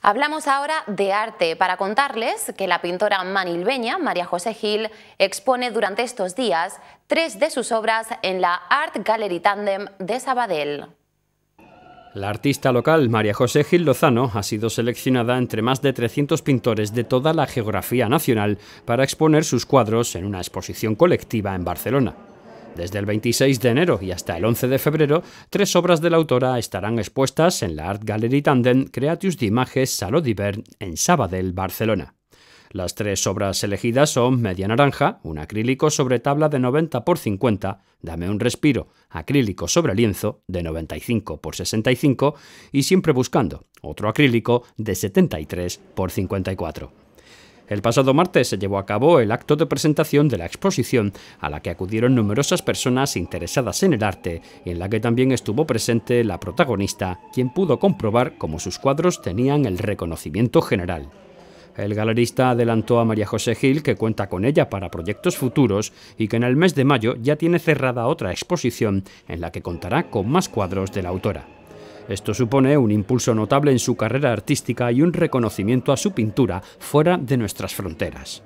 Hablamos ahora de arte para contarles que la pintora manilbeña María José Gil expone durante estos días tres de sus obras en la Art Gallery Tandem de Sabadell. La artista local María José Gil Lozano ha sido seleccionada entre más de 300 pintores de toda la geografía nacional para exponer sus cuadros en una exposición colectiva en Barcelona. Desde el 26 de enero y hasta el 11 de febrero, tres obras de la autora estarán expuestas en la Art Gallery Tandem Creatius d'Images Saló d'Hivern en Sabadell, Barcelona. Las tres obras elegidas son Media Naranja, un acrílico sobre tabla de 90 x 50, Dame un respiro, acrílico sobre lienzo de 95 x 65 y Siempre buscando, otro acrílico de 73 x 54. El pasado martes se llevó a cabo el acto de presentación de la exposición, a la que acudieron numerosas personas interesadas en el arte y en la que también estuvo presente la protagonista, quien pudo comprobar cómo sus cuadros tenían el reconocimiento general. El galerista adelantó a María José Gil que cuenta con ella para proyectos futuros y que en el mes de mayo ya tiene cerrada otra exposición en la que contará con más cuadros de la autora. Esto supone un impulso notable en su carrera artística y un reconocimiento a su pintura fuera de nuestras fronteras.